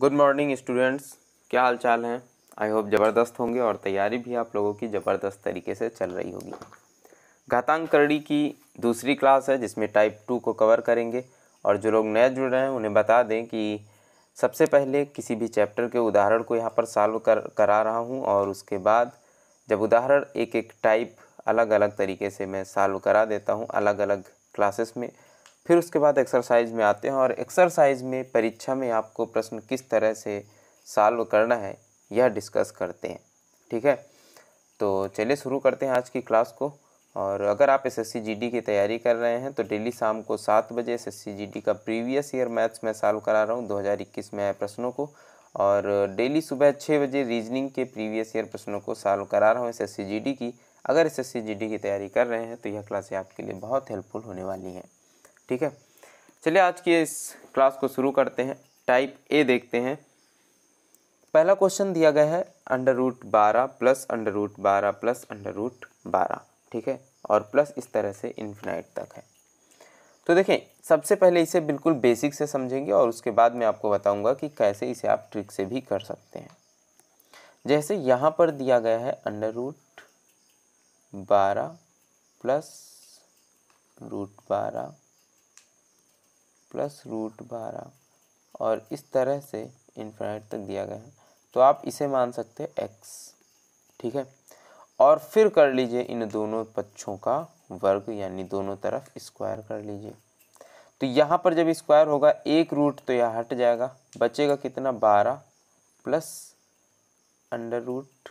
Good morning students क्या हाल चाल हैं आई होप ज़बरदस्त होंगे और तैयारी भी आप लोगों की ज़बरदस्त तरीके से चल रही होगी घातांक करड़ी की दूसरी क्लास है जिसमें टाइप टू को कवर करेंगे और जो लोग नए जुड़ रहे हैं उन्हें बता दें कि सबसे पहले किसी भी चैप्टर के उदाहरण को यहाँ पर सॉल्व कर करा रहा हूँ और उसके बाद जब उदाहरण एक एक टाइप अलग अलग तरीके से मैं सॉल्व करा देता हूँ अलग अलग क्लासेस में फिर उसके बाद एक्सरसाइज में आते हैं और एक्सरसाइज में परीक्षा में आपको प्रश्न किस तरह से सॉल्व करना है यह डिस्कस करते हैं ठीक है तो चलिए शुरू करते हैं आज की क्लास को और अगर आप एस एस की तैयारी कर रहे हैं तो डेली शाम को सात बजे एस एस का प्रीवियस ईयर मैथ्स में सॉल्व करा रहा हूँ 2021 में आए प्रश्नों को और डेली सुबह छः बजे रीजनिंग के प्रीवियस ईयर प्रश्नों को सॉल्व करा रहा हूँ एस एस की अगर एस एस की तैयारी कर रहे हैं तो यह क्लासें आपके लिए बहुत हेल्पफुल होने वाली हैं ठीक है चलिए आज की इस क्लास को शुरू करते हैं टाइप ए देखते हैं पहला क्वेश्चन दिया गया है अंडर रूट बारह प्लस अंडर रूट बारह प्लस अंडर रूट बारह ठीक है और प्लस इस तरह से इन्फिनाइट तक है तो देखें सबसे पहले इसे बिल्कुल बेसिक से समझेंगे और उसके बाद मैं आपको बताऊंगा कि कैसे इसे आप ट्रिक से भी कर सकते हैं जैसे यहाँ पर दिया गया है अंडर रूट बारह प्लस रूट बारह प्लस रूट बारह और इस तरह से इन्फिनाइट तक दिया गया है तो आप इसे मान सकते हैं एक्स ठीक है और फिर कर लीजिए इन दोनों पक्षों का वर्ग यानी दोनों तरफ स्क्वायर कर लीजिए तो यहाँ पर जब स्क्वायर होगा एक रूट तो यह हट जाएगा बचेगा कितना बारह प्लस अंडर रूट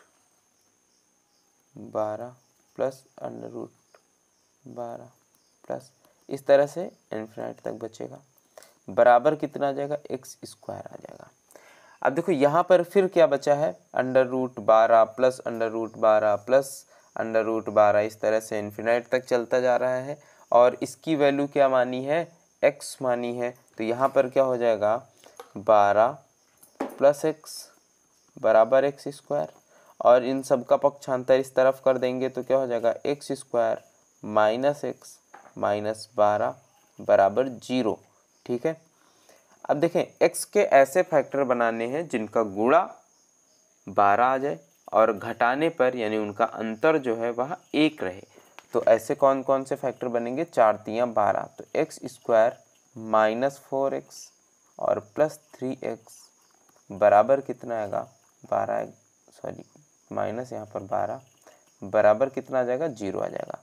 बारह प्लस अंडर रूट बारह प्लस इस तरह से इन्फिनाइट तक बचेगा बराबर कितना आ जाएगा एक्स स्क्वायर आ जाएगा अब देखो यहाँ पर फिर क्या बचा है अंडर रूट बारह प्लस अंडर रूट बारह प्लस अंडर रूट बारह इस तरह से इन्फिनाइट तक चलता जा रहा है और इसकी वैल्यू क्या मानी है एक्स मानी है तो यहाँ पर क्या हो जाएगा बारह प्लस एक्स बराबर एक्स स्क्वायर और इन सब का पक्षांतर इस तरफ कर देंगे तो क्या हो जाएगा X square minus X minus बारह बराबर जीरो ठीक है अब देखें एक्स के ऐसे फैक्टर बनाने हैं जिनका गुणा बारह आ जाए और घटाने पर यानी उनका अंतर जो है वह एक रहे तो ऐसे कौन कौन से फैक्टर बनेंगे चार तियाँ बारह तो X square minus four X और प्लस थ्री एक्स बराबर कितना आएगा बारह सॉरी माइनस यहाँ पर बारह बराबर कितना आ जाएगा जीरो आ जाएगा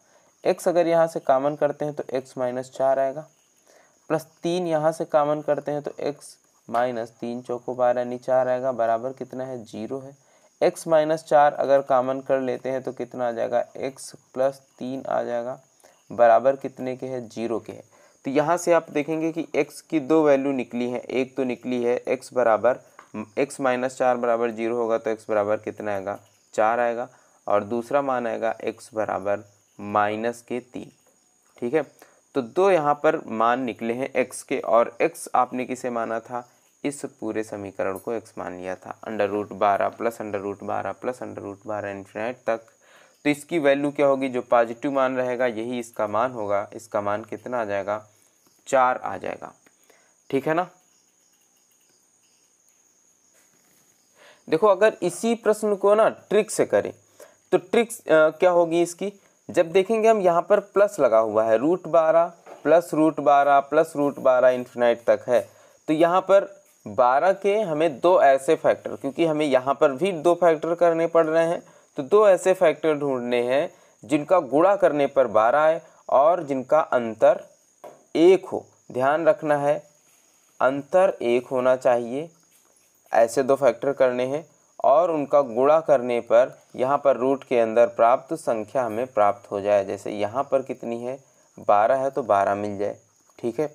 एक्स अगर यहाँ से कामन करते हैं तो एक्स माइनस चार आएगा प्लस तीन यहाँ से कामन करते हैं तो एक्स माइनस तीन चौको बारह यानी चार आएगा बराबर कितना है जीरो है एक्स माइनस चार अगर कामन कर लेते हैं तो कितना आ जाएगा एक्स प्लस तीन आ जाएगा बराबर कितने के है जीरो के है तो यहाँ से आप देखेंगे कि एक्स की दो वैल्यू निकली है एक तो निकली है एक्स बराबर एक्स माइनस चार बराबर जीरो होगा तो एक्स बराबर कितना आएगा चार आएगा और दूसरा मान आएगा एक्स बराबर माइनस के तीन ठीक है तो दो यहाँ पर मान निकले हैं एक्स के और एक्स आपने किसे माना था इस पूरे समीकरण को एक्स मान लिया था अंडर रूट बारह प्लस अंडर रूट बारह प्लस अंडर रूट बारह इन्फिनाइट तक तो इसकी वैल्यू क्या होगी जो पॉजिटिव मान रहेगा यही इसका मान होगा इसका मान कितना आ जाएगा चार आ जाएगा ठीक है ना देखो अगर इसी प्रश्न को ना ट्रिक से करें तो ट्रिक्स आ, क्या होगी इसकी जब देखेंगे हम यहाँ पर प्लस लगा हुआ है रूट बारह प्लस रूट बारह प्लस रूट बारह इन्फिनाइट तक है तो यहाँ पर बारह के हमें दो ऐसे फैक्टर क्योंकि हमें यहाँ पर भी दो फैक्टर करने पड़ रहे हैं तो दो ऐसे फैक्टर ढूंढने हैं जिनका गुणा करने पर बारह आए और जिनका अंतर एक हो ध्यान रखना है अंतर एक होना चाहिए ऐसे दो फैक्टर करने हैं और उनका गुणा करने पर यहाँ पर रूट के अंदर प्राप्त संख्या हमें प्राप्त हो जाए जैसे यहाँ पर कितनी है बारह है तो बारह मिल जाए ठीक है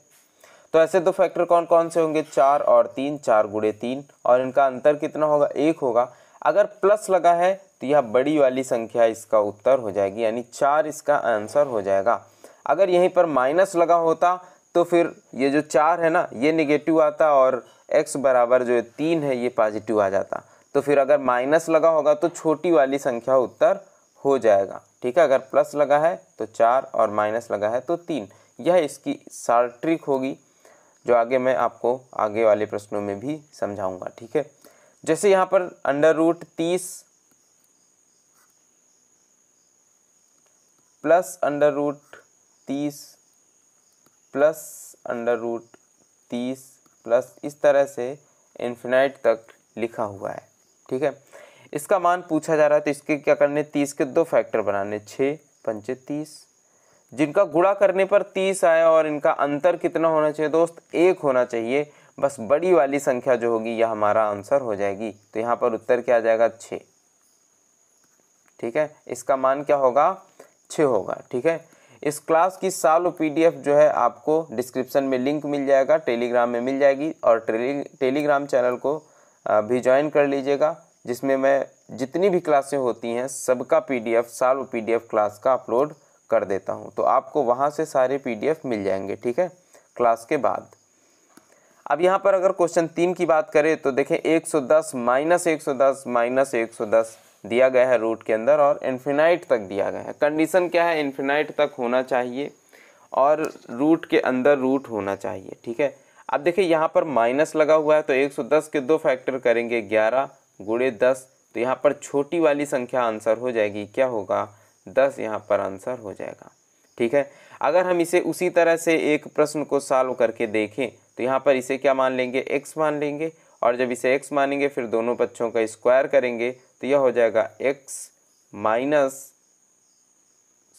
तो ऐसे दो फैक्टर कौन कौन से होंगे चार और तीन चार गुड़े तीन और इनका अंतर कितना होगा एक होगा अगर प्लस लगा है तो यह बड़ी वाली संख्या इसका उत्तर हो जाएगी यानी चार इसका आंसर हो जाएगा अगर यहीं पर माइनस लगा होता तो फिर ये जो चार है ना ये निगेटिव आता और एक्स बराबर जो तीन है ये पॉजिटिव आ जाता तो फिर अगर माइनस लगा होगा तो छोटी वाली संख्या उत्तर हो जाएगा ठीक है अगर प्लस लगा है तो चार और माइनस लगा है तो तीन यह इसकी सार्ट्रिक होगी जो आगे मैं आपको आगे वाले प्रश्नों में भी समझाऊंगा ठीक है जैसे यहाँ पर अंडर रूट तीस प्लस अंडर रूट तीस प्लस अंडर रूट तीस प्लस इस तरह से इन्फिनाइट तक लिखा हुआ है ठीक है इसका मान पूछा जा रहा है तो इसके क्या करने तीस के दो फैक्टर बनाने छः पंचे तीस जिनका गुड़ा करने पर तीस आया और इनका अंतर कितना होना चाहिए दोस्त एक होना चाहिए बस बड़ी वाली संख्या जो होगी यह हमारा आंसर हो जाएगी तो यहाँ पर उत्तर क्या आ जाएगा छ ठीक है इसका मान क्या होगा छ होगा ठीक है इस क्लास की सालों पीडीएफ जो है आपको डिस्क्रिप्शन में लिंक मिल जाएगा टेलीग्राम में मिल जाएगी और टेली टेलीग्राम चैनल को भी ज्वाइन कर लीजिएगा जिसमें मैं जितनी भी क्लासें होती हैं सबका पीडीएफ साल पीडीएफ क्लास का अपलोड कर देता हूं तो आपको वहां से सारे पीडीएफ मिल जाएंगे ठीक है क्लास के बाद अब यहाँ पर अगर क्वेश्चन तीन की बात करें तो देखें 110 माइनस दस माइनस दस दिया गया है रूट के अंदर और इन्फिनाइट तक दिया गया है कंडीशन क्या है इन्फिनाइट तक होना चाहिए और रूट के अंदर रूट होना चाहिए ठीक है अब देखिए यहाँ पर माइनस लगा हुआ है तो 110 के दो फैक्टर करेंगे 11 गुड़े दस तो यहाँ पर छोटी वाली संख्या आंसर हो जाएगी क्या होगा दस यहाँ पर आंसर हो जाएगा ठीक है अगर हम इसे उसी तरह से एक प्रश्न को सॉल्व करके देखें तो यहाँ पर इसे क्या मान लेंगे एक्स मान लेंगे और जब इसे एक्स मानेंगे फिर दोनों पक्षों का स्क्वायर करेंगे तो यह हो जाएगा एक्स माइनस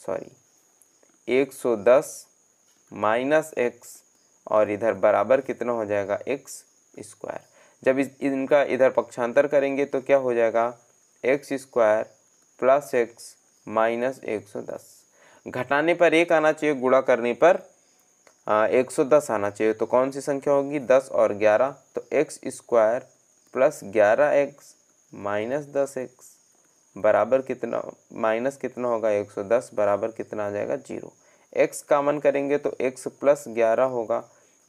सॉरी एक सौ दस माइनस एक्स और इधर बराबर कितना हो जाएगा एक्स स्क्वायर जब इस, इनका इधर पक्षांतर करेंगे तो क्या हो जाएगा X square plus X minus एक सौ दस घटाने पर एक आना चाहिए गुणा करने पर एक सौ दस आना चाहिए तो कौन सी संख्या होगी दस और ग्यारह तो एक्स स्क्वायर प्लस ग्यारह एक्स माइनस दस एक्स बराबर कितना माइनस कितना होगा एक सौ दस बराबर कितना आ जाएगा जीरो एक्स कामन करेंगे तो एक्स प्लस ग्यारह होगा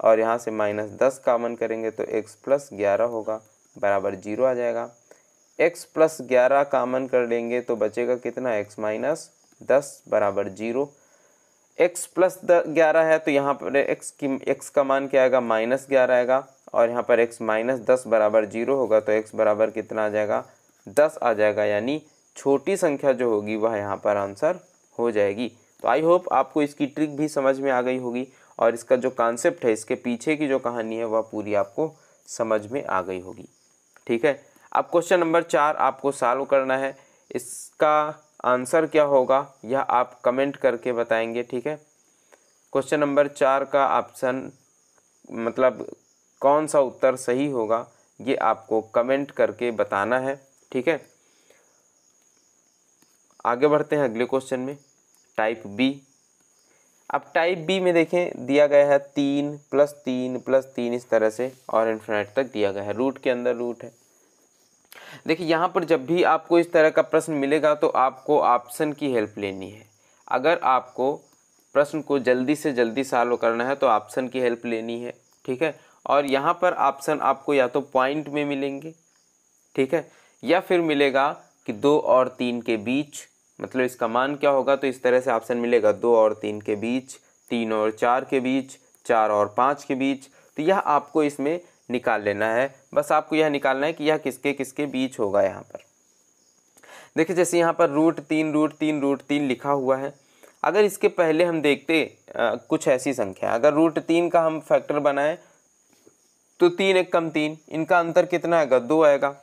और यहाँ से माइनस दस कामन करेंगे तो एक्स प्लस ग्यारह होगा बराबर जीरो आ जाएगा एक्स प्लस ग्यारह कामन कर लेंगे तो बचेगा कितना एक्स माइनस दस बराबर जीरो एक्स प्लस ग्यारह है तो यहाँ पर एक्स की एक्स का मान क्या आएगा माइनस ग्यारह आएगा और यहाँ पर एक्स माइनस दस बराबर जीरो होगा तो एक्स बराबर कितना आ जाएगा दस आ जाएगा यानी छोटी संख्या जो होगी वह यहाँ पर आंसर हो जाएगी तो आई होप आपको इसकी ट्रिक भी समझ में आ गई होगी और इसका जो कॉन्सेप्ट है इसके पीछे की जो कहानी है वह पूरी आपको समझ में आ गई होगी ठीक है अब क्वेश्चन नंबर चार आपको सॉल्व करना है इसका आंसर क्या होगा यह आप कमेंट करके बताएंगे ठीक है क्वेश्चन नंबर चार का ऑप्शन मतलब कौन सा उत्तर सही होगा ये आपको कमेंट करके बताना है ठीक है आगे बढ़ते हैं अगले क्वेश्चन में टाइप बी अब टाइप बी में देखें दिया गया है तीन प्लस तीन प्लस तीन इस तरह से और इन्फिनेट तक दिया गया है रूट के अंदर रूट है देखिए यहाँ पर जब भी आपको इस तरह का प्रश्न मिलेगा तो आपको ऑप्शन की हेल्प लेनी है अगर आपको प्रश्न को जल्दी से जल्दी सॉल्व करना है तो ऑप्शन की हेल्प लेनी है ठीक है और यहाँ पर ऑप्शन आपको या तो पॉइंट में मिलेंगे ठीक है या फिर मिलेगा कि दो और तीन के बीच मतलब इसका मान क्या होगा तो इस तरह से ऑप्शन मिलेगा दो और तीन के बीच तीन और चार के बीच चार और पाँच के बीच तो यह आपको इसमें निकाल लेना है बस आपको यह निकालना है कि यह किसके किसके बीच होगा यहाँ पर देखिए जैसे यहाँ पर रूट तीन रूट तीन रूट तीन लिखा हुआ है अगर इसके पहले हम देखते आ, कुछ ऐसी संख्या अगर रूट तीन का हम फैक्टर बनाएं तो तीन एक कम तीन इनका अंतर कितना आएगा दो आएगा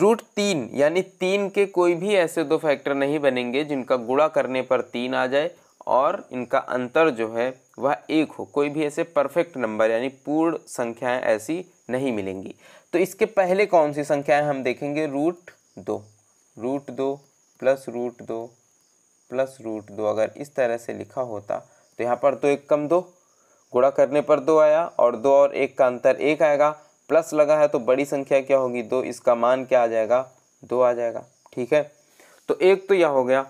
रूट तीन यानी तीन के कोई भी ऐसे दो फैक्टर नहीं बनेंगे जिनका गुड़ा करने पर तीन आ जाए और इनका अंतर जो है वह एक हो कोई भी ऐसे परफेक्ट नंबर यानी पूर्ण संख्याएं ऐसी नहीं मिलेंगी तो इसके पहले कौन सी संख्याएं हम देखेंगे रूट दो रूट दो प्लस रूट दो प्लस रूट दो अगर इस तरह से लिखा होता तो यहाँ पर दो तो एक कम दो गुड़ा करने पर दो आया और दो और एक का अंतर एक आएगा प्लस लगा है तो बड़ी संख्या क्या होगी दो इसका मान क्या आ जाएगा दो आ जाएगा ठीक है तो एक तो यह हो गया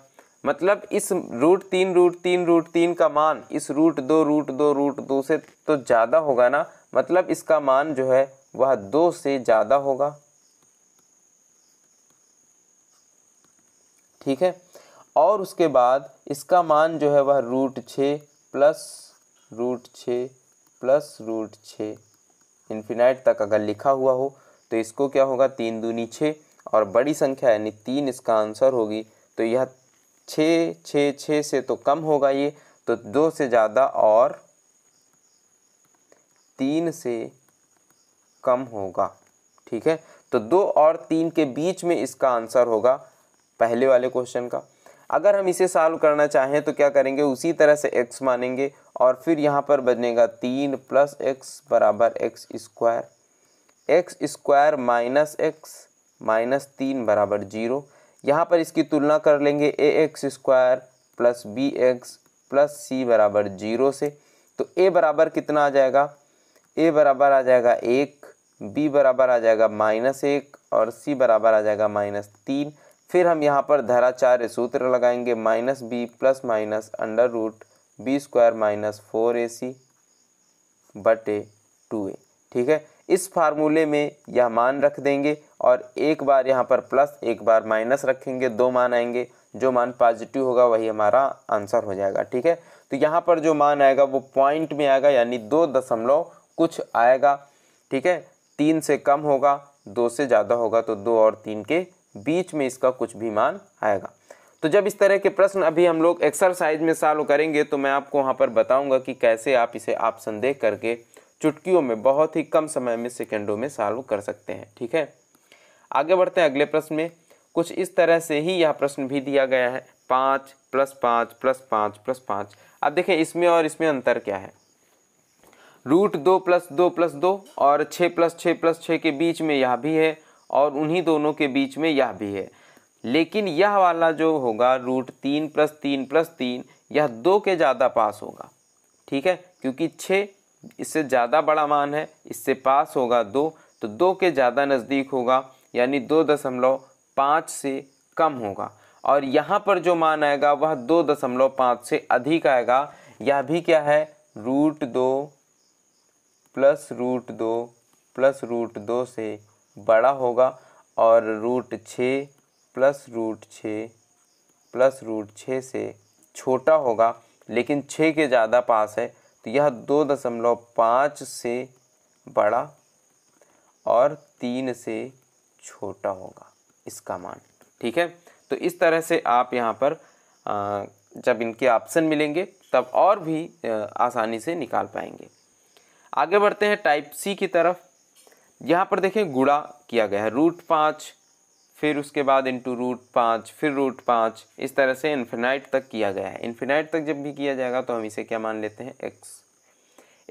मतलब इस रूट तीन रूट तीन रूट तीन का मान इस रूट दो रूट दो रूट दो से तो ज़्यादा होगा ना मतलब इसका मान जो है वह दो से ज़्यादा होगा ठीक है और उसके बाद इसका मान जो है वह रूट छ प्लस रूट छ प्लस रूट छ इन्फिनाइट तक अगर लिखा हुआ हो तो इसको क्या होगा तीन दूनी छः और बड़ी संख्या यानी तीन इसका आंसर होगी तो यह छः छः छः से तो कम होगा ये तो दो से ज़्यादा और तीन से कम होगा ठीक है तो दो और तीन के बीच में इसका आंसर होगा पहले वाले क्वेश्चन का अगर हम इसे सॉल्व करना चाहें तो क्या करेंगे उसी तरह से एक्स मानेंगे और फिर यहाँ पर बनेगा तीन प्लस एक्स बराबर X square X square minus X minus तीन बराबर जीरो यहाँ पर इसकी तुलना कर लेंगे A X square plus B X plus C बराबर जीरो से तो ए बराबर कितना आ जाएगा ए बराबर आ जाएगा एक बी बराबर आ जाएगा माइनस एक और सी बराबर आ जाएगा माइनस तीन फिर हम यहाँ पर धराचार्य सूत्र लगाएंगे minus B plus minus under root B square minus four A C बटे टू ए ठीक है इस फार्मूले में यह मान रख देंगे और एक बार यहाँ पर प्लस एक बार माइनस रखेंगे दो मान आएंगे जो मान पॉजिटिव होगा वही हमारा आंसर हो जाएगा ठीक है तो यहाँ पर जो मान आएगा वो पॉइंट में आएगा यानी दो दशमलव कुछ आएगा ठीक है तीन से कम होगा दो से ज़्यादा होगा तो दो और तीन के बीच में इसका कुछ भी मान आएगा तो जब इस तरह के प्रश्न अभी हम लोग एक्सरसाइज में सॉल्व करेंगे तो मैं आपको वहाँ पर बताऊँगा कि कैसे आप इसे आप संदेह करके चुटकियों में बहुत ही कम समय में सेकेंडों में सॉल्व कर सकते हैं ठीक है आगे बढ़ते हैं अगले प्रश्न में कुछ इस तरह से ही यह प्रश्न भी दिया गया है पाँच प्लस पाँच प्लस पाँच प्लस पाँच अब देखें इसमें और इसमें अंतर क्या है रूट दो प्लस दो प्लस दो और छः प्लस छः प्लस छः के बीच में यह भी है और उन्हीं दोनों के बीच में यह भी है लेकिन यह वाला जो होगा रूट तीन प्लस तीन प्लस तीन यह दो के ज़्यादा पास होगा ठीक है क्योंकि छः इससे ज़्यादा बड़ा मान है इससे पास होगा दो तो दो के ज़्यादा नज़दीक होगा यानी दो दशमलव पाँच से कम होगा और यहाँ पर जो मान आएगा वह दो दशमलव पाँच से अधिक आएगा यह भी क्या है रूट दो प्लस रूट दो प्लस रूट दो से बड़ा होगा और रूट छः प्लस रूट छः प्लस रूट छः से छोटा होगा लेकिन छः के ज़्यादा पास है तो यह दो दशमलव पाँच से बड़ा और तीन से छोटा होगा इसका मान ठीक है तो इस तरह से आप यहाँ पर जब इनके ऑप्शन मिलेंगे तब और भी आसानी से निकाल पाएंगे आगे बढ़ते हैं टाइप सी की तरफ यहाँ पर देखें गुड़ा किया गया है रूट पाँच फिर उसके बाद इंटू रूट पाँच फिर रूट पाँच इस तरह से इन्फिनाइट तक किया गया है इन्फिनाइट तक जब भी किया जाएगा तो हम इसे क्या मान लेते हैं एक्स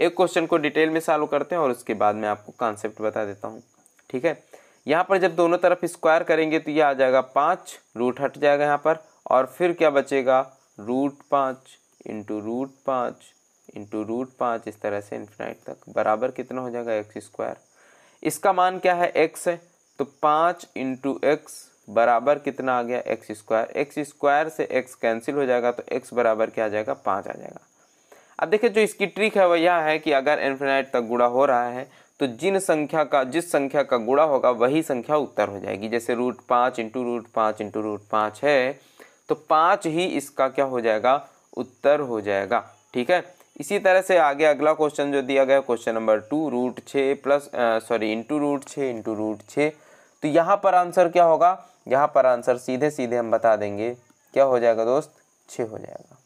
एक क्वेश्चन को डिटेल में सॉल्व करते हैं और उसके बाद मैं आपको कॉन्सेप्ट बता देता हूँ ठीक है यहाँ पर जब दोनों तरफ स्क्वायर करेंगे तो ये आ जाएगा पाँच रूट हट जाएगा यहाँ पर और फिर क्या बचेगा रूट पाँच इंटू रूट पाँच इंटू रूट पाँच इस तरह से इन्फिनाइट तक बराबर कितना हो जाएगा एक्स स्क्वायर इसका मान क्या है एक्स है तो पाँच इंटू एक्स बराबर कितना आ गया एक्स स्क्वायर एक्स स्क्वायर से एक्स कैंसिल हो जाएगा तो एक्स बराबर क्या आ जाएगा पाँच आ जाएगा अब देखिए जो इसकी ट्रिक है वह यह है कि अगर इन्फिनाइट तक गुड़ा हो रहा है तो जिन संख्या का जिस संख्या का गुड़ा होगा वही संख्या उत्तर हो जाएगी जैसे रूट पाँच इंटू रूट पाँच इंटू रूट पाँच है तो पाँच ही इसका क्या हो जाएगा उत्तर हो जाएगा ठीक है इसी तरह से आगे अगला क्वेश्चन जो दिया गया क्वेश्चन नंबर टू रूट छः प्लस सॉरी इंटू रूट छः इंटू रूट छः तो यहाँ पर आंसर क्या होगा यहाँ पर आंसर सीधे सीधे हम बता देंगे क्या हो जाएगा दोस्त छः हो जाएगा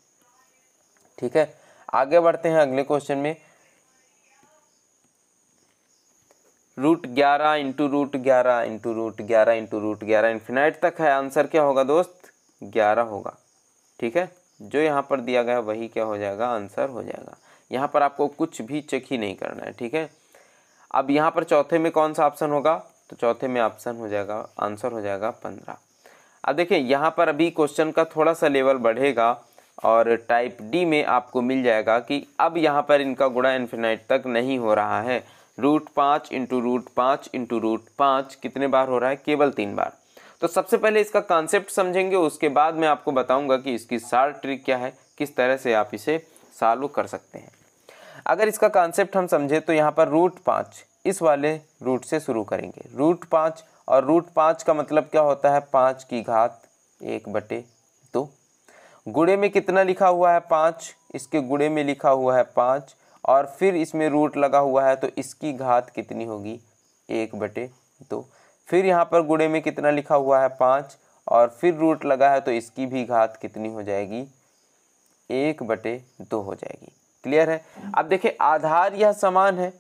ठीक है आगे बढ़ते हैं अगले क्वेश्चन में रूट ग्यारह इंटू रूट ग्यारह इंटू रूट ग्यारह इंटू रूट ग्यारह इन्फिनाइट तक है आंसर क्या होगा दोस्त ग्यारह होगा ठीक है जो यहाँ पर दिया गया वही क्या हो जाएगा आंसर हो जाएगा यहाँ पर आपको कुछ भी चेक ही नहीं करना है ठीक है अब यहाँ पर चौथे में कौन सा ऑप्शन होगा तो चौथे में ऑप्शन हो जाएगा आंसर हो जाएगा पंद्रह अब देखिए यहाँ पर अभी क्वेश्चन का थोड़ा सा लेवल बढ़ेगा और टाइप डी में आपको मिल जाएगा कि अब यहाँ पर इनका गुणा इन्फिनाइट तक नहीं हो रहा है रूट पाँच इंटू रूट पाँच इंटू रूट पाँच कितने बार हो रहा है केवल तीन बार तो सबसे पहले इसका कॉन्सेप्ट समझेंगे उसके बाद मैं आपको बताऊंगा कि इसकी सार ट्रिक क्या है किस तरह से आप इसे सालू कर सकते हैं अगर इसका कॉन्सेप्ट हम समझें तो यहाँ पर रूट पाँच इस वाले रूट से शुरू करेंगे रूट पाँच और रूट पाँच का मतलब क्या होता है पाँच की घात एक बटे दो तो। गुड़े में कितना लिखा हुआ है पाँच इसके गुड़े में लिखा हुआ है पाँच और फिर इसमें रूट लगा हुआ है तो इसकी घात कितनी होगी एक बटे दो तो। फिर यहाँ पर गुड़े में कितना लिखा हुआ है पाँच और फिर रूट लगा है तो इसकी भी घात कितनी हो जाएगी एक बटे दो हो जाएगी क्लियर है अब देखिए आधार यह समान है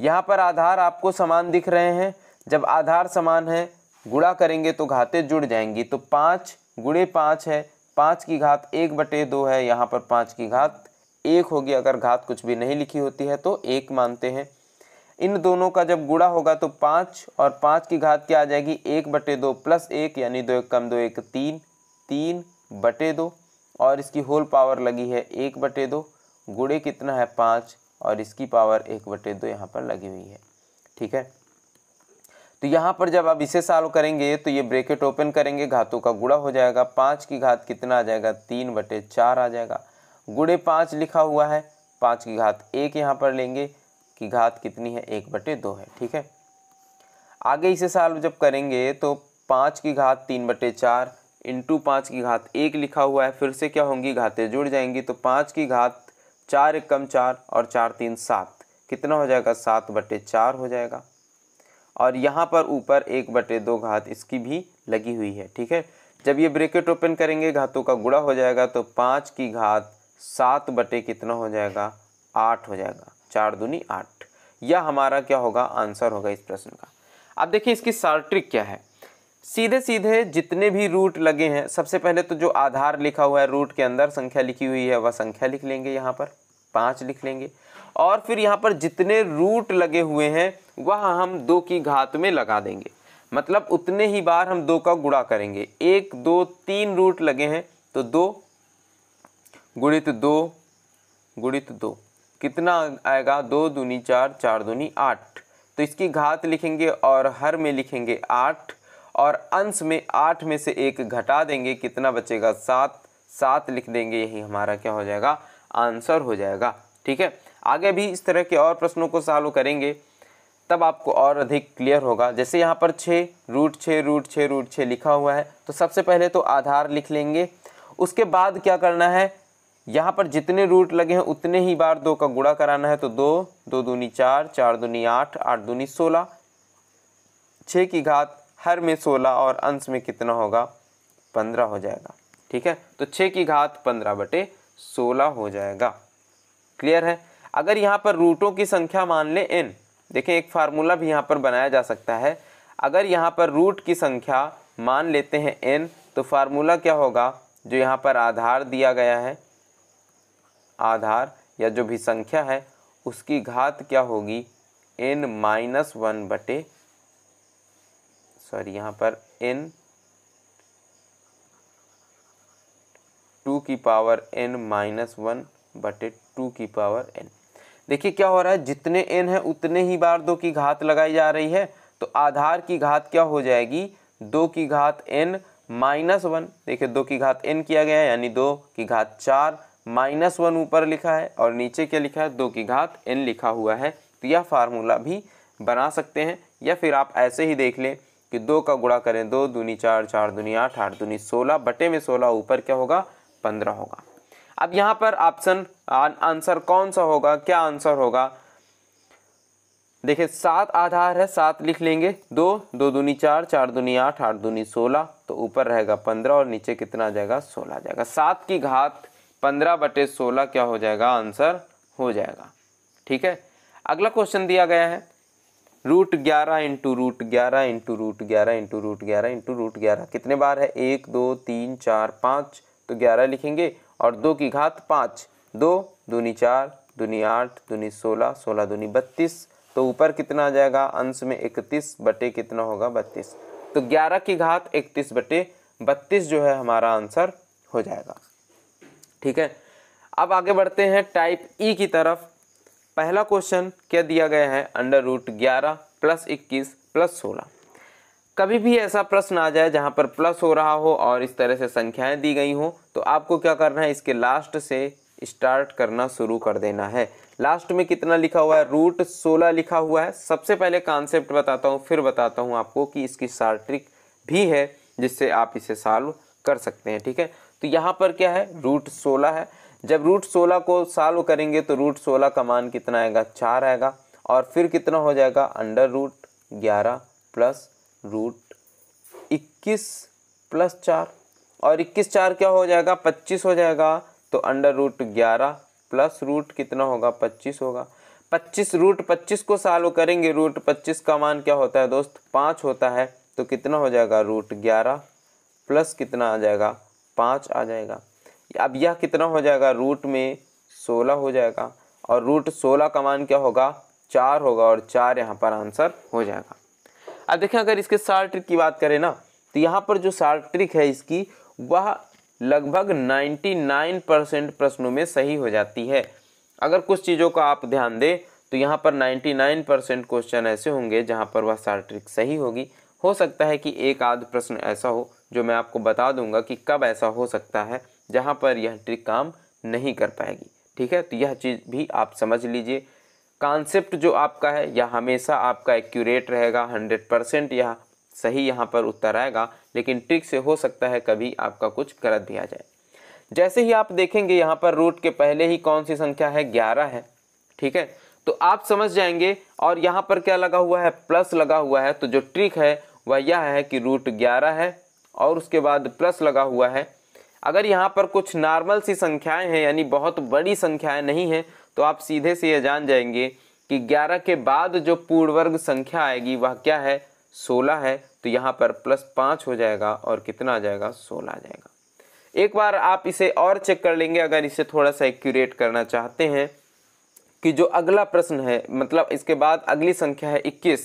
यहाँ पर आधार आपको समान दिख रहे हैं जब आधार समान है गुड़ा करेंगे तो घातें जुड़ जाएंगी तो पाँच गुड़े पाँच है पाँच की घात एक बटे दो है यहाँ पर पाँच की घात एक होगी अगर घात कुछ भी नहीं लिखी होती है तो एक मानते हैं इन दोनों का जब गुड़ा होगा तो पाँच और पाँच की घात क्या आ जाएगी एक बटे दो प्लस एक यानी दो एक कम दो एक तीन तीन बटे दो और इसकी होल पावर लगी है एक बटे दो गुड़े कितना है पाँच और इसकी पावर एक बटे दो यहाँ पर लगी हुई है ठीक है तो यहाँ पर जब आप इसे सॉल्व करेंगे तो ये ब्रेकेट ओपन करेंगे घातों का गुड़ा हो जाएगा पाँच की घात कितना आ जाएगा तीन बटे चार आ जाएगा गुड़े पाँच लिखा हुआ है पाँच की घात एक यहाँ पर लेंगे कि घात कितनी है एक बटे दो है ठीक है आगे इसे साल जब करेंगे तो पाँच की घात तीन बटे चार इंटू पाँच की घात एक लिखा हुआ है फिर से क्या होंगी घातें जुड़ जाएंगी तो पाँच की घात चार एक कम चार और चार तीन सात कितना हो जाएगा सात बटे चार हो जाएगा और यहाँ पर ऊपर एक बटे दो घात इसकी भी लगी हुई है ठीक है जब ये ब्रेकेट ओपन करेंगे घातों का गुड़ा हो जाएगा तो पाँच की घात सात बटे कितना हो जाएगा आठ हो जाएगा चार दूनी आठ यह हमारा क्या होगा आंसर होगा इस प्रश्न का अब देखिए इसकी सार्ट्रिक क्या है सीधे सीधे जितने भी रूट लगे हैं सबसे पहले तो जो आधार लिखा हुआ है रूट के अंदर संख्या लिखी हुई है वह संख्या लिख लेंगे यहाँ पर पाँच लिख लेंगे और फिर यहाँ पर जितने रूट लगे हुए हैं वह हम दो की घात में लगा देंगे मतलब उतने ही बार हम दो का गुड़ा करेंगे एक दो तीन रूट लगे हैं तो दो गुणित दो गुणित दो कितना आएगा दो दूनी चार चार दूनी आठ तो इसकी घात लिखेंगे और हर में लिखेंगे आठ और अंश में आठ में से एक घटा देंगे कितना बचेगा सात सात लिख देंगे यही हमारा क्या हो जाएगा आंसर हो जाएगा ठीक है आगे भी इस तरह के और प्रश्नों को सॉल्व करेंगे तब आपको और अधिक क्लियर होगा जैसे यहाँ पर छः रूट छः रूट छः रूट छः लिखा हुआ है तो सबसे पहले तो आधार लिख लेंगे उसके बाद क्या करना है यहाँ पर जितने रूट लगे हैं उतने ही बार दो का गुड़ा कराना है तो दो दो दूनी चार चार दूनी आठ आठ दूनी सोलह छः की घात हर में सोलह और अंश में कितना होगा पंद्रह हो जाएगा ठीक है तो छः की घात पंद्रह बटे सोलह हो जाएगा क्लियर है अगर यहाँ पर रूटों की संख्या मान लें एन देखें एक फार्मूला भी यहाँ पर बनाया जा सकता है अगर यहाँ पर रूट की संख्या मान लेते हैं एन तो फार्मूला क्या होगा जो यहाँ पर आधार दिया गया है आधार या जो भी संख्या है उसकी घात क्या होगी एन माइनस वन बटे सॉरी यहाँ पर एन टू की पावर एन माइनस वन बटे टू की पावर एन देखिए क्या हो रहा है जितने एन है उतने ही बार दो की घात लगाई जा रही है तो आधार की घात क्या हो जाएगी दो की घात एन माइनस वन देखिए दो की घात एन किया गया है यानी दो की घात चार माइनस वन ऊपर लिखा है और नीचे क्या लिखा है दो की घात एन लिखा हुआ है तो यह फार्मूला भी बना सकते हैं या फिर आप ऐसे ही देख लें कि दो का गुणा करें दो दूनी चार चार दूनी आठ आठ दूनी सोलह बटे में सोलह ऊपर क्या होगा पंद्रह होगा अब यहाँ पर ऑप्शन आंसर कौन सा होगा क्या आंसर होगा देखिए सात आधार है सात लिख लेंगे दो दो दूनी चार चार दूनी आठ आठ दूनी सोलह तो ऊपर रहेगा पंद्रह और नीचे कितना आ जाएगा सोलह आ जाएगा सात की घात पंद्रह बटे सोलह क्या हो जाएगा आंसर हो जाएगा ठीक है अगला क्वेश्चन दिया गया है रूट ग्यारह इंटू रूट ग्यारह इंटू रूट ग्यारह इंटू रूट ग्यारह इंटू रूट ग्यारह कितने बार है एक दो तीन चार पाँच तो ग्यारह लिखेंगे और दो की घात पाँच दो दूनी चार दूनी आठ दूनी सोलह सोलह दूनी बत्तीस तो ऊपर कितना आ जाएगा अंश में इकतीस बटे कितना होगा बत्तीस तो ग्यारह की घात इकतीस बटे बत्तीस जो है हमारा आंसर हो जाएगा ठीक है अब आगे बढ़ते हैं टाइप ई e की तरफ पहला क्वेश्चन क्या दिया गया है अंडर रूट ग्यारह प्लस इक्कीस प्लस सोलह कभी भी ऐसा प्रश्न आ जाए जहाँ पर प्लस हो रहा हो और इस तरह से संख्याएं दी गई हों तो आपको क्या करना है इसके लास्ट से स्टार्ट करना शुरू कर देना है लास्ट में कितना लिखा हुआ है रूट सोलह लिखा हुआ है सबसे पहले कॉन्सेप्ट बताता हूँ फिर बताता हूँ आपको कि इसकी सार्ट्रिक भी है जिससे आप इसे सॉल्व कर सकते हैं ठीक है तो यहाँ पर क्या है रूट सोलह है जब रूट सोलह को सॉल्व करेंगे तो रूट सोलह का मान कितना आएगा चार आएगा और फिर कितना हो जाएगा अंडर रूट ग्यारह प्लस रूट इक्कीस प्लस चार और इक्कीस चार क्या हो जाएगा पच्चीस हो जाएगा तो अंडर रूट ग्यारह प्लस रूट कितना होगा पच्चीस होगा पच्चीस रूट पच्चीस को सॉल्व करेंगे रूट पच्चीस का मान क्या होता है दोस्त पाँच होता है तो कितना हो जाएगा रूट ग्यारह प्लस कितना आ जाएगा पाँच आ जाएगा अब यह कितना हो जाएगा रूट में सोलह हो जाएगा और रूट सोलह का मान क्या होगा चार होगा और चार यहाँ पर आंसर हो जाएगा अब देखें अगर इसके साल ट्रिक की बात करें ना तो यहाँ पर जो साल ट्रिक है इसकी वह लगभग 99 परसेंट प्रश्नों में सही हो जाती है अगर कुछ चीज़ों का आप ध्यान दें तो यहाँ पर 99 परसेंट क्वेश्चन ऐसे होंगे जहाँ पर वह साल ट्रिक सही होगी हो सकता है कि एक आध प्रश्न ऐसा हो जो मैं आपको बता दूंगा कि कब ऐसा हो सकता है जहाँ पर यह ट्रिक काम नहीं कर पाएगी ठीक है तो यह चीज़ भी आप समझ लीजिए कॉन्सेप्ट जो आपका है यह हमेशा आपका एक्यूरेट रहेगा हंड्रेड परसेंट यह सही यहाँ पर उत्तर आएगा लेकिन ट्रिक से हो सकता है कभी आपका कुछ गलत भी आ जाए जैसे ही आप देखेंगे यहाँ पर रूट के पहले ही कौन सी संख्या है ग्यारह है ठीक है तो आप समझ जाएंगे और यहाँ पर क्या लगा हुआ है प्लस लगा हुआ है तो जो ट्रिक है वह यह है कि रूट ग्यारह है और उसके बाद प्लस लगा हुआ है अगर यहाँ पर कुछ नॉर्मल सी संख्याएं हैं यानी बहुत बड़ी संख्याएं नहीं हैं तो आप सीधे से यह जान जाएंगे कि 11 के बाद जो पूर्ण वर्ग संख्या आएगी वह क्या है 16 है तो यहाँ पर प्लस पाँच हो जाएगा और कितना आ जाएगा 16 आ जाएगा एक बार आप इसे और चेक कर लेंगे अगर इसे थोड़ा सा एक्यूरेट करना चाहते हैं कि जो अगला प्रश्न है मतलब इसके बाद अगली संख्या है 21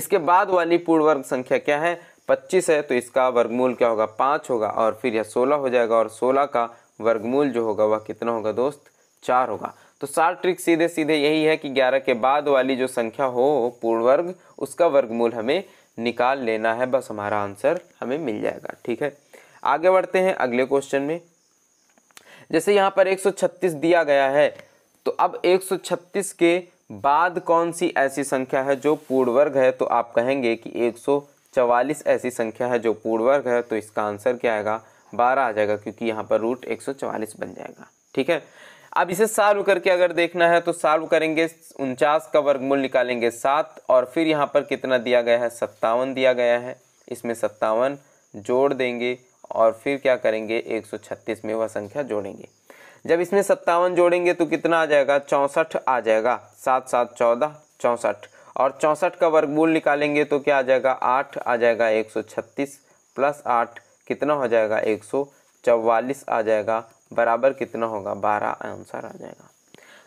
इसके बाद वाली पूर्ण वर्ग संख्या क्या है पच्चीस है तो इसका वर्गमूल क्या होगा पाँच होगा और फिर यह सोलह हो जाएगा और सोलह का वर्गमूल जो होगा वह कितना होगा दोस्त चार होगा तो सार ट्रिक सीधे सीधे यही है कि ग्यारह के बाद वाली जो संख्या हो पूर्ण वर्ग उसका वर्गमूल हमें निकाल लेना है बस हमारा आंसर हमें मिल जाएगा ठीक है आगे बढ़ते हैं अगले क्वेश्चन में जैसे यहाँ पर 136 दिया गया है तो अब 136 के बाद कौन सी ऐसी संख्या है जो पूर्ण वर्ग है तो आप कहेंगे कि सौ चवालीस ऐसी संख्या है जो वर्ग है तो इसका आंसर क्या आएगा बारह आ जाएगा क्योंकि यहाँ पर रूट एक बन जाएगा ठीक है अब इसे साल्व करके अगर देखना है तो साल्व करेंगे उनचास का वर्गमूल निकालेंगे सात और फिर यहाँ पर कितना दिया गया है सत्तावन दिया गया है इसमें सत्तावन जोड़ देंगे और फिर क्या करेंगे छत्तीस में वह संख्या जोड़ेंगे जब इसमें सत्तावन जोड़ेंगे तो कितना आ जाएगा चौंसठ आ जाएगा सात सात चौदह चौंसठ और चौंसठ का वर्गमूल निकालेंगे तो क्या आ जाएगा आठ आ जाएगा एक सौ छत्तीस प्लस आठ कितना हो जाएगा एक सौ चवालीस आ जाएगा बराबर कितना होगा बारह आंसर आ जाएगा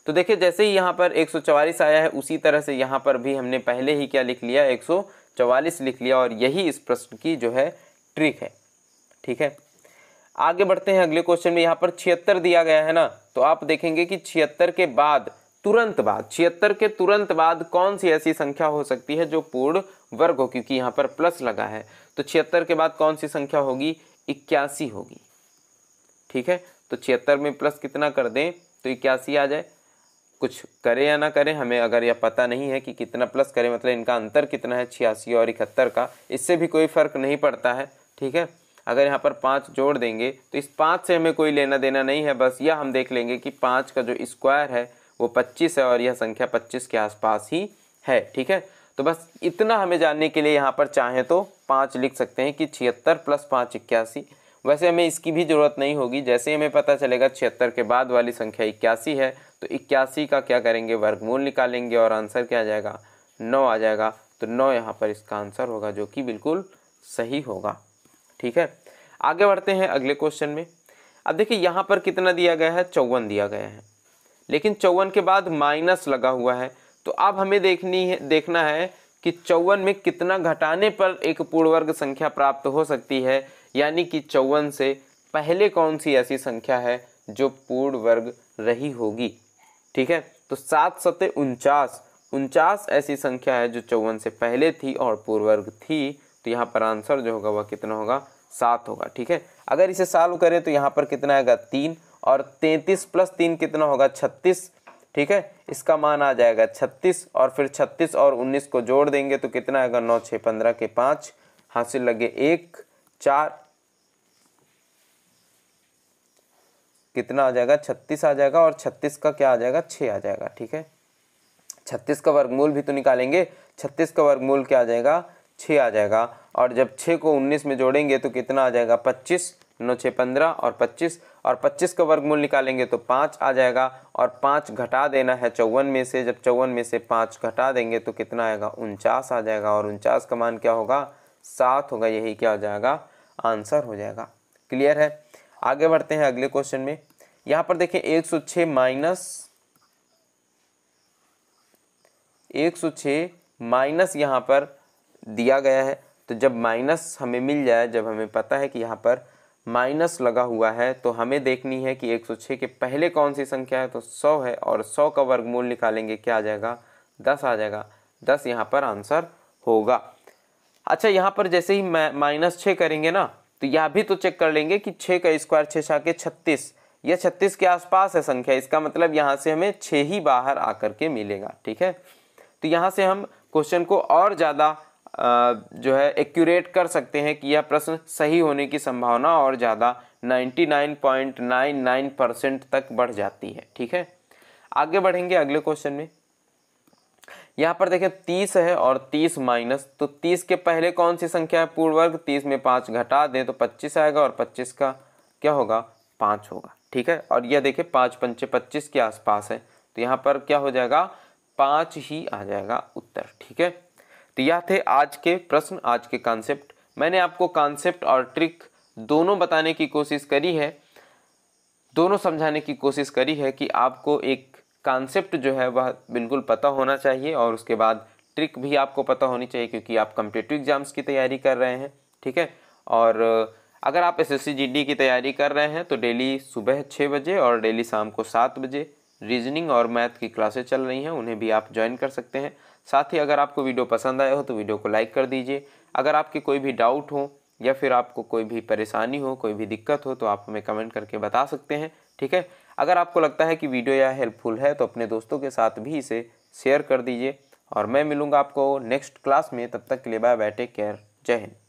तो देखिए जैसे ही यहाँ पर एक सौ चवालीस आया है उसी तरह से यहाँ पर भी हमने पहले ही क्या लिख लिया एक सौ चवालीस लिख लिया और यही इस प्रश्न की जो है ट्रिक है ठीक है आगे बढ़ते हैं अगले क्वेश्चन में यहाँ पर छिहत्तर दिया गया है ना तो आप देखेंगे कि छिहत्तर के बाद तुरंत बाद छिहत्तर के तुरंत बाद कौन सी ऐसी संख्या हो सकती है जो पूर्ण वर्ग हो क्योंकि यहाँ पर प्लस लगा है तो छिहत्तर के बाद कौन सी संख्या होगी इक्यासी होगी ठीक है तो छिहत्तर में प्लस कितना कर दें तो इक्यासी आ जाए कुछ करें या ना करें हमें अगर यह पता नहीं है कि कितना प्लस करें मतलब इनका अंतर कितना है छियासी और इकहत्तर का इससे भी कोई फ़र्क नहीं पड़ता है ठीक है अगर यहाँ पर पाँच जोड़ देंगे तो इस पाँच से हमें कोई लेना देना नहीं है बस यह हम देख लेंगे कि पाँच का जो स्क्वायर है वो पच्चीस है और यह संख्या पच्चीस के आसपास ही है ठीक है तो बस इतना हमें जानने के लिए यहाँ पर चाहें तो पाँच लिख सकते हैं कि छिहत्तर प्लस पाँच इक्यासी वैसे हमें इसकी भी ज़रूरत नहीं होगी जैसे हमें पता चलेगा छिहत्तर के बाद वाली संख्या इक्यासी है तो इक्यासी का क्या करेंगे वर्गमूल निकालेंगे और आंसर क्या आ जाएगा नौ आ जाएगा तो नौ यहाँ पर इसका आंसर होगा जो कि बिल्कुल सही होगा ठीक है आगे बढ़ते हैं अगले क्वेश्चन में अब देखिए यहाँ पर कितना दिया गया है चौवन दिया गया है लेकिन चौवन के बाद माइनस लगा हुआ है तो अब हमें देखनी है देखना है कि चौवन में कितना घटाने पर एक पूर्ण वर्ग संख्या प्राप्त हो सकती है यानी कि चौवन से पहले कौन सी ऐसी संख्या है जो पूर्ण वर्ग रही होगी ठीक है तो सात सत्य उनचास उनचास ऐसी संख्या है जो चौवन से पहले थी और पूर्व वर्ग थी तो यहाँ पर आंसर जो होगा वह कितना होगा सात होगा ठीक है अगर इसे सॉल्व करें तो यहाँ पर कितना आएगा तीन और तैंतीस प्लस तीन कितना होगा छत्तीस ठीक है इसका मान आ जाएगा छत्तीस और फिर छत्तीस और उन्नीस को जोड़ देंगे तो कितना आएगा नौ छः पंद्रह के पाँच हासिल लगे एक चार कितना आ जाएगा छत्तीस आ जाएगा और छत्तीस का क्या आ जाएगा छ आ जाएगा ठीक है छत्तीस का वर्गमूल भी तो निकालेंगे छत्तीस का वर्गमूल क्या आ जाएगा छ आ जाएगा और जब छ को उन्नीस में जोड़ेंगे तो कितना आ जाएगा पच्चीस नौ छः पंद्रह और पच्चीस और पच्चीस का वर्गमूल निकालेंगे तो पाँच आ जाएगा और पाँच घटा देना है चौवन में से जब चौवन में से पाँच घटा देंगे तो कितना आएगा उनचास आ जाएगा और उनचास का मान क्या होगा सात होगा यही क्या हो जाएगा आंसर हो जाएगा क्लियर है आगे बढ़ते हैं अगले क्वेश्चन में यहाँ पर देखें एक सौ छः माइनस एक सौ छः माइनस यहाँ पर दिया गया है तो जब माइनस हमें मिल जाए जब हमें पता है कि यहाँ पर माइनस लगा हुआ है तो हमें देखनी है कि 106 के पहले कौन सी संख्या है तो 100 है और 100 का वर्गमूल निकालेंगे क्या आ जाएगा 10 आ जाएगा 10 यहाँ पर आंसर होगा अच्छा यहाँ पर जैसे ही माइनस छः करेंगे ना तो यह भी तो चेक कर लेंगे कि छः का स्क्वायर छः छा के छत्तीस यह छत्तीस के आसपास है संख्या इसका मतलब यहाँ से हमें छः ही बाहर आकर के मिलेगा ठीक है तो यहाँ से हम क्वेश्चन को और ज़्यादा जो है एक्यूरेट कर सकते हैं कि यह प्रश्न सही होने की संभावना और ज़्यादा 99.99 परसेंट तक बढ़ जाती है ठीक है आगे बढ़ेंगे अगले क्वेश्चन में यहाँ पर देखें तीस है और तीस माइनस तो तीस के पहले कौन सी संख्या है पूर्ण वर्ग तीस में पाँच घटा दें तो पच्चीस आएगा और पच्चीस का क्या होगा पाँच होगा ठीक है और यह देखें पाँच पंचे पच्चीस के आसपास है तो यहाँ पर क्या हो जाएगा पाँच ही आ जाएगा उत्तर ठीक है तो यह थे आज के प्रश्न आज के कॉन्सेप्ट मैंने आपको कॉन्सेप्ट और ट्रिक दोनों बताने की कोशिश करी है दोनों समझाने की कोशिश करी है कि आपको एक कॉन्सेप्ट जो है वह बिल्कुल पता होना चाहिए और उसके बाद ट्रिक भी आपको पता होनी चाहिए क्योंकि आप कम्पिटेटिव एग्जाम्स की तैयारी कर रहे हैं ठीक है और अगर आप एस एस की तैयारी कर रहे हैं तो डेली सुबह छः बजे और डेली शाम को सात बजे रीजनिंग और मैथ की क्लासेस चल रही हैं उन्हें भी आप ज्वाइन कर सकते हैं साथ ही अगर आपको वीडियो पसंद आया हो तो वीडियो को लाइक कर दीजिए अगर आपके कोई भी डाउट हो या फिर आपको कोई भी परेशानी हो कोई भी दिक्कत हो तो आप हमें कमेंट करके बता सकते हैं ठीक है अगर आपको लगता है कि वीडियो यह हेल्पफुल है तो अपने दोस्तों के साथ भी इसे शेयर कर दीजिए और मैं मिलूँगा आपको नेक्स्ट क्लास में तब तक के लिए बाय बाय टेक केयर जय हिंद